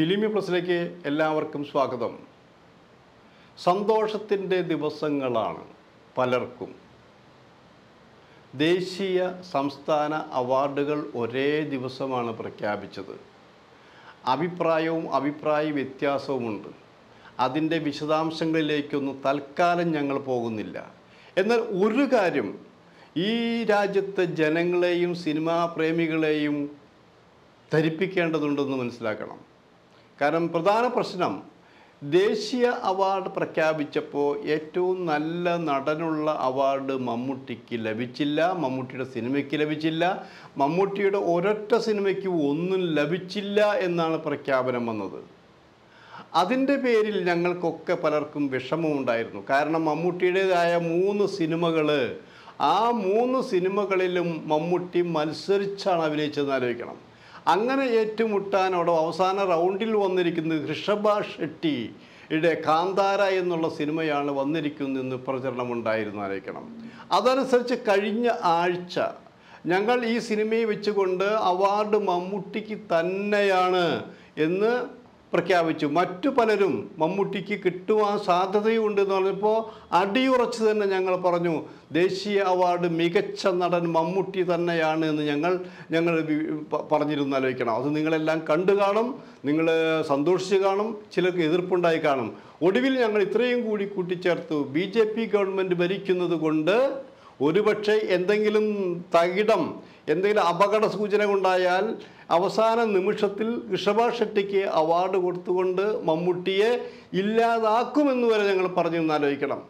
ഫിലിമി പ്ലസിലേക്ക് എല്ലാവർക്കും സ്വാഗതം സന്തോഷത്തിൻ്റെ ദിവസങ്ങളാണ് പലർക്കും ദേശീയ സംസ്ഥാന അവാർഡുകൾ ഒരേ ദിവസമാണ് പ്രഖ്യാപിച്ചത് അഭിപ്രായവും അഭിപ്രായ വ്യത്യാസവുമുണ്ട് അതിൻ്റെ വിശദാംശങ്ങളിലേക്കൊന്നും തൽക്കാലം ഞങ്ങൾ പോകുന്നില്ല എന്നാൽ ഒരു കാര്യം ഈ രാജ്യത്തെ ജനങ്ങളെയും സിനിമാ പ്രേമികളെയും ധരിപ്പിക്കേണ്ടതുണ്ടെന്ന് മനസ്സിലാക്കണം കാരണം പ്രധാന പ്രശ്നം ദേശീയ അവാർഡ് പ്രഖ്യാപിച്ചപ്പോൾ ഏറ്റവും നല്ല നടനുള്ള അവാർഡ് മമ്മൂട്ടിക്ക് ലഭിച്ചില്ല മമ്മൂട്ടിയുടെ സിനിമയ്ക്ക് ലഭിച്ചില്ല മമ്മൂട്ടിയുടെ ഒരൊറ്റ സിനിമയ്ക്ക് ഒന്നും ലഭിച്ചില്ല എന്നാണ് പ്രഖ്യാപനം വന്നത് അതിൻ്റെ പേരിൽ ഞങ്ങൾക്കൊക്കെ പലർക്കും വിഷമമുണ്ടായിരുന്നു കാരണം മമ്മൂട്ടിയുടേതായ മൂന്ന് സിനിമകൾ ആ മൂന്ന് സിനിമകളിലും മമ്മൂട്ടി മത്സരിച്ചാണ് അഭിനയിച്ചതെന്ന് ആലോചിക്കണം അങ്ങനെ ഏറ്റുമുട്ടാനോടോ അവസാന റൗണ്ടിൽ വന്നിരിക്കുന്നത് ഋഷഭ ഷെട്ടിയുടെ കാന്താര എന്നുള്ള സിനിമയാണ് വന്നിരിക്കുന്നതെന്ന് പ്രചരണമുണ്ടായിരുന്നു അറിയിക്കണം അതനുസരിച്ച് കഴിഞ്ഞ ആഴ്ച ഞങ്ങൾ ഈ സിനിമയെ വെച്ചുകൊണ്ട് അവാർഡ് മമ്മൂട്ടിക്ക് തന്നെയാണ് എന്ന് പ്രഖ്യാപിച്ചു മറ്റു പലരും മമ്മൂട്ടിക്ക് കിട്ടുവാൻ സാധ്യതയുണ്ട് എന്ന് പറഞ്ഞപ്പോൾ അടിയുറച്ച് തന്നെ ഞങ്ങൾ പറഞ്ഞു ദേശീയ അവാർഡ് മികച്ച നടൻ മമ്മൂട്ടി തന്നെയാണ് എന്ന് ഞങ്ങൾ ഞങ്ങൾ പറഞ്ഞിരുന്നു ആലോചിക്കണം അത് നിങ്ങളെല്ലാം കണ്ടു കാണും നിങ്ങൾ സന്തോഷിച്ച് കാണും ചിലർക്ക് എതിർപ്പുണ്ടായി കാണും ഒടുവിൽ ഞങ്ങൾ ഇത്രയും കൂടി കൂട്ടിച്ചേർത്തു ബി ജെ പി ഗവൺമെൻറ് ഭരിക്കുന്നത് കൊണ്ട് ഒരുപക്ഷെ എന്തെങ്കിലും തകിടം എന്തെങ്കിലും അപകട സൂചന ഉണ്ടായാൽ അവസാന നിമിഷത്തിൽ ഋഷഭ ഷെട്ടിക്ക് അവാർഡ് കൊടുത്തുകൊണ്ട് മമ്മൂട്ടിയെ ഇല്ലാതാക്കുമെന്ന് വരെ ഞങ്ങൾ പറഞ്ഞു ആലോചിക്കണം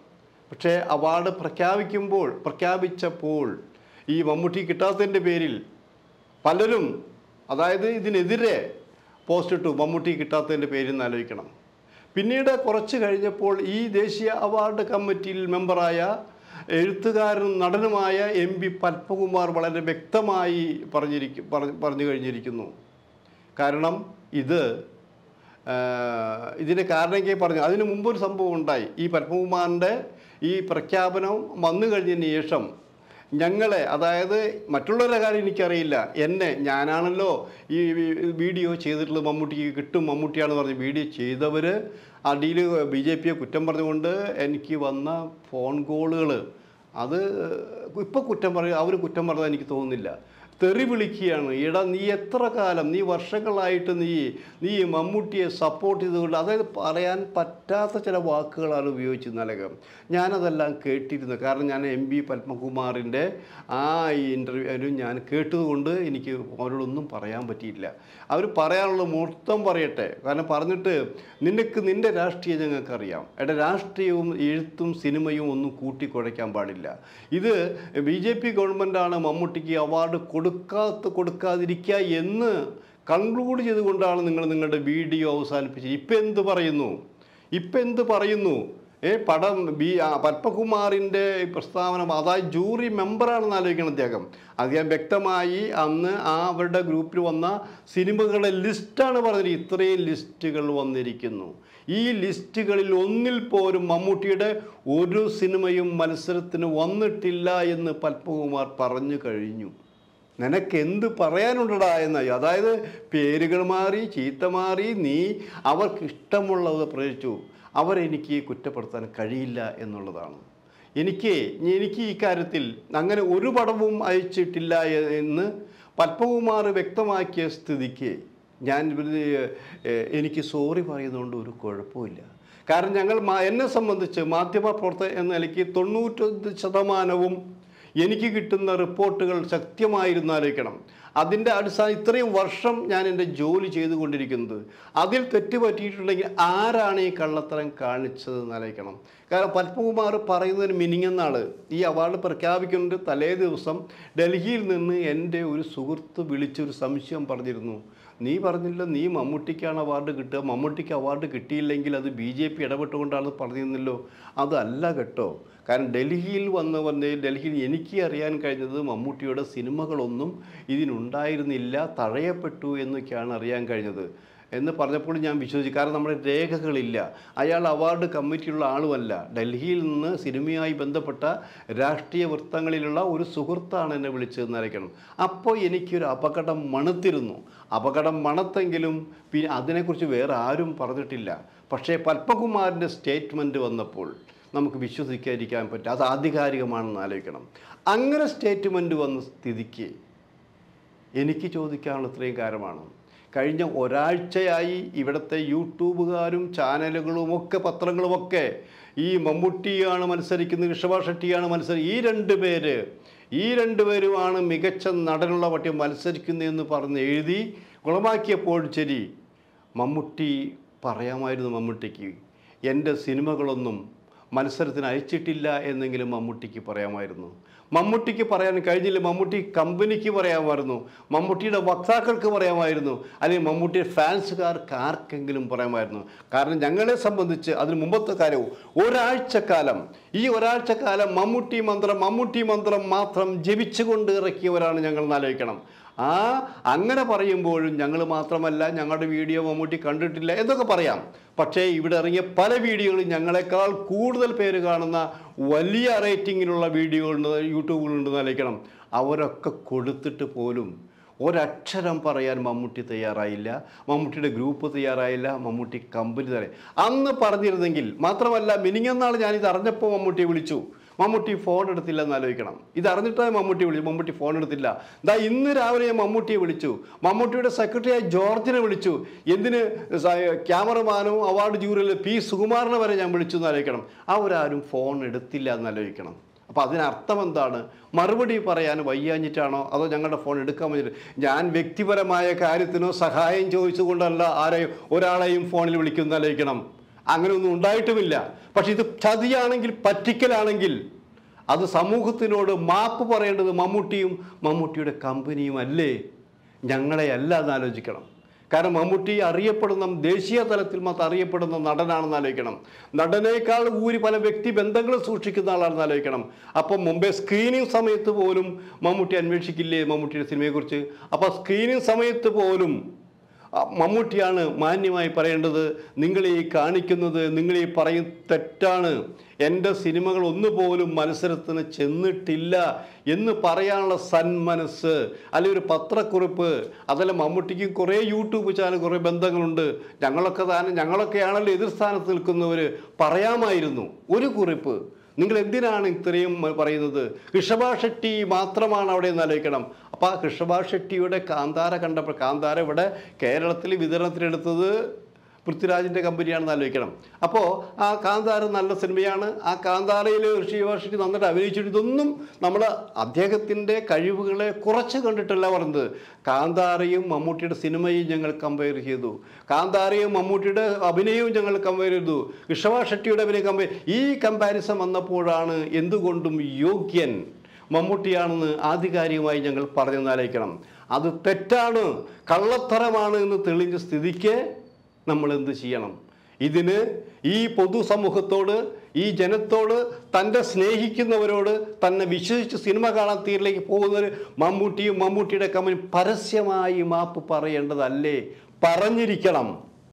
പക്ഷേ അവാർഡ് പ്രഖ്യാപിക്കുമ്പോൾ പ്രഖ്യാപിച്ചപ്പോൾ ഈ മമ്മൂട്ടി കിട്ടാത്തതിൻ്റെ പേരിൽ പലരും അതായത് ഇതിനെതിരെ പോസ്റ്റ് ഇട്ടു മമ്മൂട്ടി കിട്ടാത്തതിൻ്റെ പേരിൽ ആലോചിക്കണം പിന്നീട് കുറച്ച് കഴിഞ്ഞപ്പോൾ ഈ ദേശീയ അവാർഡ് കമ്മിറ്റിയിൽ മെമ്പറായ എഴുത്തുകാരനും നടനുമായ എം പി പത്മകുമാർ വളരെ വ്യക്തമായി പറഞ്ഞിരിക്കും പറഞ്ഞു കഴിഞ്ഞിരിക്കുന്നു കാരണം ഇത് ഇതിൻ്റെ കാരണമൊക്കെ പറഞ്ഞു അതിനു മുമ്പൊരു സംഭവം ഉണ്ടായി ഈ പത്മകുമാറിൻ്റെ ഈ പ്രഖ്യാപനം വന്നു കഴിഞ്ഞതിന് ശേഷം ഞങ്ങളെ അതായത് മറ്റുള്ളവരുടെ കാര്യം എനിക്കറിയില്ല എന്നെ ഞാനാണല്ലോ ഈ വീഡിയോ ചെയ്തിട്ടുള്ളത് മമ്മൂട്ടിക്ക് കിട്ടും മമ്മൂട്ടിയാണെന്ന് പറഞ്ഞ് വീഡിയോ ചെയ്തവർ അടിയിൽ ബി ജെ പിയെ കുറ്റം പറഞ്ഞുകൊണ്ട് എനിക്ക് വന്ന ഫോൺ കോളുകൾ അത് ഇപ്പോൾ കുറ്റം പറയുക അവർ കുറ്റം പറഞ്ഞത് എനിക്ക് തോന്നുന്നില്ല തെറി വിളിക്കുകയാണ് എടാ നീ എത്ര കാലം നീ വർഷങ്ങളായിട്ട് നീ നീ മമ്മൂട്ടിയെ സപ്പോർട്ട് ചെയ്തുകൊണ്ട് അതായത് പറയാൻ പറ്റാത്ത ചില വാക്കുകളാണ് ഉപയോഗിച്ചത് നൽകം ഞാനതെല്ലാം കേട്ടിരുന്നു കാരണം ഞാൻ എം ബി പത്മകുമാറിൻ്റെ ആ ഇൻ്റർവ്യൂ ഞാൻ കേട്ടതുകൊണ്ട് എനിക്ക് അവരോടൊന്നും പറയാൻ പറ്റിയില്ല അവർ പറയാനുള്ള മൊത്തം പറയട്ടെ കാരണം പറഞ്ഞിട്ട് നിനക്ക് നിൻ്റെ രാഷ്ട്രീയം ഞങ്ങൾക്കറിയാം എൻ്റെ രാഷ്ട്രീയവും എഴുത്തും സിനിമയും ഒന്നും കൂട്ടിക്കുഴയ്ക്കാൻ പാടില്ല ഇത് ബി ജെ പി ഗവൺമെൻറ്റാണ് മമ്മൂട്ടിക്ക് അവാർഡ് കൊടുക്കുന്നത് കൊടുക്കാത്ത കൊടുക്കാതിരിക്കുക എന്ന് കൺക്ലൂഡ് ചെയ്തുകൊണ്ടാണ് നിങ്ങൾ നിങ്ങളുടെ വീഡിയോ അവസാനിപ്പിച്ചത് ഇപ്പം എന്ത് പറയുന്നു ഇപ്പം എന്ത് പറയുന്നു ഏ പടം ബി പത്മകുമാറിൻ്റെ പ്രസ്താവന അതായത് ജൂറി മെമ്പറാണെന്ന് ആലോചിക്കണം അദ്ദേഹം അദ്ദേഹം വ്യക്തമായി അന്ന് ആ അവരുടെ ഗ്രൂപ്പിൽ വന്ന സിനിമകളുടെ ലിസ്റ്റാണ് പറഞ്ഞത് ഇത്രയും ലിസ്റ്റുകൾ വന്നിരിക്കുന്നു ഈ ലിസ്റ്റുകളിൽ ഒന്നിൽ പോലും മമ്മൂട്ടിയുടെ ഒരു സിനിമയും മത്സരത്തിന് വന്നിട്ടില്ല എന്ന് പത്മകുമാർ പറഞ്ഞു കഴിഞ്ഞു നിനക്കെന്ത് പറയാനുണ്ടടാ എന്നായി അതായത് പേരുകൾ മാറി ചീത്ത മാറി നീ അവർക്കിഷ്ടമുള്ളത് പ്രയോഗിച്ചു അവരെനിക്ക് കുറ്റപ്പെടുത്താൻ കഴിയില്ല എന്നുള്ളതാണ് എനിക്ക് എനിക്ക് ഈ കാര്യത്തിൽ അങ്ങനെ ഒരു പടവും അയച്ചിട്ടില്ല എന്ന് പത്മകുമാർ വ്യക്തമാക്കിയ സ്ഥിതിക്ക് ഞാൻ എനിക്ക് സോറി പറയുന്നതുകൊണ്ട് ഒരു കുഴപ്പമില്ല കാരണം ഞങ്ങൾ എന്നെ സംബന്ധിച്ച് മാധ്യമ പ്രവർത്തകൻ എന്ന നിലയ്ക്ക് തൊണ്ണൂറ്റൊന്ന് ശതമാനവും എനിക്ക് കിട്ടുന്ന റിപ്പോർട്ടുകൾ ശക്തമായിരുന്നാലേക്കണം അതിൻ്റെ അടിസ്ഥാനം ഇത്രയും വർഷം ഞാൻ എൻ്റെ ജോലി ചെയ്തുകൊണ്ടിരിക്കുന്നത് അതിൽ തെറ്റ് പറ്റിയിട്ടുണ്ടെങ്കിൽ ആരാണ് ഈ കള്ളത്തരം കാണിച്ചത് എന്നാലേക്കണം കാരണം പത്മകുമാർ പറയുന്നതിന് മിനിങ്ങെന്നാൾ ഈ അവാർഡ് പ്രഖ്യാപിക്കുന്നതിൻ്റെ തലേ ദിവസം ഡൽഹിയിൽ നിന്ന് എൻ്റെ ഒരു സുഹൃത്ത് വിളിച്ചൊരു സംശയം പറഞ്ഞിരുന്നു നീ പറഞ്ഞില്ല നീ മമ്മൂട്ടിക്കാണ് അവാർഡ് കിട്ടുക മമ്മൂട്ടിക്ക് അവാർഡ് കിട്ടിയില്ലെങ്കിൽ അത് ബി ജെ പി ഇടപെട്ടുകൊണ്ടാണ് പറഞ്ഞിരുന്നല്ലോ അതല്ല കേട്ടോ കാരണം ഡൽഹിയിൽ വന്ന് വന്ന് ഡൽഹിയിൽ എനിക്ക് അറിയാൻ കഴിഞ്ഞത് മമ്മൂട്ടിയുടെ സിനിമകളൊന്നും ഇതിനുണ്ടായിരുന്നില്ല തഴയപ്പെട്ടു എന്നൊക്കെയാണ് അറിയാൻ കഴിഞ്ഞത് എന്ന് പറഞ്ഞപ്പോൾ ഞാൻ വിശ്വസിച്ചു കാരണം നമ്മുടെ രേഖകളില്ല അയാൾ അവാർഡ് കമ്മിറ്റിയുള്ള ആളുമല്ല ഡൽഹിയിൽ നിന്ന് സിനിമയായി ബന്ധപ്പെട്ട രാഷ്ട്രീയ വൃത്തങ്ങളിലുള്ള ഒരു സുഹൃത്താണ് എന്നെ വിളിച്ചത് അറിയിക്കണം അപ്പോൾ എനിക്കൊരു അപകടം മണത്തിരുന്നു അപകടം മണത്തെങ്കിലും പിന്നെ അതിനെക്കുറിച്ച് വേറെ ആരും പറഞ്ഞിട്ടില്ല പക്ഷേ പത്മകുമാറിൻ്റെ സ്റ്റേറ്റ്മെൻറ്റ് വന്നപ്പോൾ നമുക്ക് വിശ്വസിക്കാതിരിക്കാൻ പറ്റും അത് ആധികാരികമാണെന്ന് ആലോചിക്കണം അങ്ങനെ സ്റ്റേറ്റ്മെൻറ്റ് വന്ന സ്ഥിതിക്ക് എനിക്ക് ചോദിക്കാനുള്ള ഇത്രയും കാര്യമാണ് കഴിഞ്ഞ ഒരാഴ്ചയായി ഇവിടുത്തെ യൂട്യൂബുകാരും ചാനലുകളുമൊക്കെ പത്രങ്ങളുമൊക്കെ ഈ മമ്മൂട്ടിയാണ് മത്സരിക്കുന്നത് ഋഷഭ ഷെട്ടിയാണ് മത്സരി ഈ രണ്ട് പേര് ഈ രണ്ട് പേരുമാണ് മികച്ച നടനുള്ള പട്ടി മത്സരിക്കുന്നതെന്ന് പറഞ്ഞ് എഴുതി കുളമാക്കിയപ്പോൾ ശരി മമ്മൂട്ടി പറയാമായിരുന്നു മമ്മൂട്ടിക്ക് എൻ്റെ സിനിമകളൊന്നും മത്സരത്തിന് അയച്ചിട്ടില്ല എന്നെങ്കിലും മമ്മൂട്ടിക്ക് പറയാമായിരുന്നു മമ്മൂട്ടിക്ക് പറയാൻ കഴിഞ്ഞില്ല മമ്മൂട്ടി കമ്പനിക്ക് പറയാമായിരുന്നു മമ്മൂട്ടിയുടെ വക്താക്കൾക്ക് പറയാമായിരുന്നു അല്ലെങ്കിൽ മമ്മൂട്ടിയുടെ ഫാൻസുകാർക്ക് ആർക്കെങ്കിലും പറയാമായിരുന്നു കാരണം ഞങ്ങളെ സംബന്ധിച്ച് അതിന് മുമ്പത്തെ കാര്യവും ഒരാഴ്ചക്കാലം ഈ ഒരാഴ്ചക്കാലം മമ്മൂട്ടി മന്ത്രം മമ്മൂട്ടി മന്ത്രം മാത്രം ജപിച്ചുകൊണ്ട് ഇറക്കിയവരാണ് ഞങ്ങൾ ആലോചിക്കണം ആ അങ്ങനെ പറയുമ്പോഴും ഞങ്ങൾ മാത്രമല്ല ഞങ്ങളുടെ വീഡിയോ മമ്മൂട്ടി കണ്ടിട്ടില്ല എന്നൊക്കെ പറയാം പക്ഷേ ഇവിടെ ഇറങ്ങിയ പല വീഡിയോകളും ഞങ്ങളെക്കാൾ കൂടുതൽ പേര് കാണുന്ന വലിയ റേറ്റിങ്ങിലുള്ള വീഡിയോകളുണ്ട് യൂട്യൂബുകളുണ്ട് അലയ്ക്കണം അവരൊക്കെ കൊടുത്തിട്ട് പോലും ഒരക്ഷരം പറയാൻ മമ്മൂട്ടി തയ്യാറായില്ല മമ്മൂട്ടിയുടെ ഗ്രൂപ്പ് തയ്യാറായില്ല മമ്മൂട്ടി കമ്പനി തയ്യാറായി അന്ന് പറഞ്ഞിരുന്നെങ്കിൽ മാത്രമല്ല മിനിങ്ങന്നാൾ ഞാനിത് അറിഞ്ഞപ്പോൾ മമ്മൂട്ടിയെ വിളിച്ചു മമ്മൂട്ടി ഫോൺ എടുത്തില്ല എന്ന് ആലോചിക്കണം ഇത് അറിഞ്ഞിട്ടാണ് മമ്മൂട്ടി വിളിച്ചു മമ്മൂട്ടി ഫോൺ എടുത്തില്ല എന്താ ഇന്ന് രാവിലെ ഞാൻ മമ്മൂട്ടിയെ വിളിച്ചു മമ്മൂട്ടിയുടെ സെക്രട്ടറിയായ ജോർജിനെ വിളിച്ചു എന്തിന് ക്യാമറമാനോ അവാർഡ് ജൂറിയിൽ പി സുകുമാറിനെ വരെ ഞാൻ വിളിച്ചു എന്ന് ആലോചിക്കണം അവരാരും ഫോൺ എടുത്തില്ല എന്ന് ആലോചിക്കണം അപ്പോൾ അതിനർത്ഥം എന്താണ് മറുപടി പറയാൻ വയ്യാഞ്ഞിട്ടാണോ അതോ ഞങ്ങളുടെ ഫോൺ എടുക്കാൻ വേണ്ടിയിട്ട് ഞാൻ വ്യക്തിപരമായ കാര്യത്തിനോ സഹായം ചോദിച്ചുകൊണ്ടല്ല ആരെയും ഒരാളെയും ഫോണിൽ വിളിക്കുന്ന ആലോചിക്കണം അങ്ങനെയൊന്നും ഉണ്ടായിട്ടുമില്ല പക്ഷെ ഇത് ചതിയാണെങ്കിൽ പറ്റിക്കലാണെങ്കിൽ അത് സമൂഹത്തിനോട് മാപ്പ് പറയേണ്ടത് മമ്മൂട്ടിയും മമ്മൂട്ടിയുടെ കമ്പനിയും അല്ലേ ഞങ്ങളെ അല്ല എന്നാലോചിക്കണം കാരണം മമ്മൂട്ടി അറിയപ്പെടുന്ന ദേശീയ തലത്തിൽ മാത്രം അറിയപ്പെടുന്ന നടനാണെന്ന് ആലോചിക്കണം നടനേക്കാൾ ഊരി പല വ്യക്തി ബന്ധങ്ങൾ സൂക്ഷിക്കുന്ന ആളാണെന്ന് ആലോചിക്കണം അപ്പം മുമ്പേ സ്ക്രീനിങ് സമയത്ത് പോലും മമ്മൂട്ടി അന്വേഷിക്കില്ലേ മമ്മൂട്ടിയുടെ സിനിമയെക്കുറിച്ച് അപ്പോൾ സ്ക്രീനിങ് സമയത്ത് പോലും മമ്മൂട്ടിയാണ് മാന്യമായി പറയേണ്ടത് നിങ്ങളീ കാണിക്കുന്നത് നിങ്ങളീ പറയും തെറ്റാണ് എൻ്റെ സിനിമകൾ ഒന്നുപോലും മത്സരത്തിന് ചെന്നിട്ടില്ല എന്ന് പറയാനുള്ള സന്മനസ് അല്ലെങ്കിൽ ഒരു പത്രക്കുറിപ്പ് അതല്ല മമ്മൂട്ടിക്ക് കുറേ യൂട്യൂബ് ചാനൽ കുറേ ബന്ധങ്ങളുണ്ട് ഞങ്ങളൊക്കെ താനും ഞങ്ങളൊക്കെയാണല്ലോ എതിർസ്ഥാനത്ത് നിൽക്കുന്നവർ പറയാമായിരുന്നു ഒരു കുറിപ്പ് നിങ്ങൾ എന്തിനാണ് ഇത്രയും പറയുന്നത് ഋഷഭ ഷെട്ടി മാത്രമാണ് അവിടെ നിന്ന് ആലോചിക്കണം അപ്പോൾ ആ ഋഷഭ ഷെട്ടിയുടെ കാന്താര കണ്ടപ്പോൾ കാന്താര ഇവിടെ കേരളത്തിൽ വിതരണത്തിനെടുത്തത് പൃഥ്വിരാജിൻ്റെ കമ്പനിയാണെന്ന് ആലോചിക്കണം അപ്പോൾ ആ കാന്താര നല്ല സിനിമയാണ് ആ കാന്താരയിൽ ഋഷി യൂണിവേഴ്സിറ്റി നന്നായിട്ട് അഭിനയിച്ചിട്ട് ഇതൊന്നും നമ്മൾ അദ്ദേഹത്തിൻ്റെ കഴിവുകളെ കുറച്ച് കണ്ടിട്ടല്ല പറഞ്ഞത് കാന്താരയും മമ്മൂട്ടിയുടെ സിനിമയും ഞങ്ങൾ കമ്പയർ ചെയ്തു കാന്താരയും മമ്മൂട്ടിയുടെ അഭിനയവും ഞങ്ങൾ കമ്പയർ ചെയ്തു ഋഷഭ ഷെട്ടിയുടെ അഭിനയം കമ്പയർ ഈ കമ്പാരിസൺ വന്നപ്പോഴാണ് എന്തുകൊണ്ടും യോഗ്യൻ മമ്മൂട്ടിയാണെന്ന് ആധികാരികമായി ഞങ്ങൾ നാലേക്കണം അത് തെറ്റാണ് കള്ളത്തരമാണ് എന്ന് തെളിഞ്ഞ സ്ഥിതിക്ക് നമ്മൾ എന്ത് ചെയ്യണം ഇതിന് ഈ പൊതുസമൂഹത്തോട് ഈ ജനത്തോട് തൻ്റെ സ്നേഹിക്കുന്നവരോട് തന്നെ വിശ്വസിച്ച് സിനിമ കാണാൻ തീരിലേക്ക് പോകുന്നവർ മമ്മൂട്ടിയും മമ്മൂട്ടിയുടെ കമ്പനി പരസ്യമായി മാപ്പ് പറയേണ്ടതല്ലേ പറഞ്ഞിരിക്കണം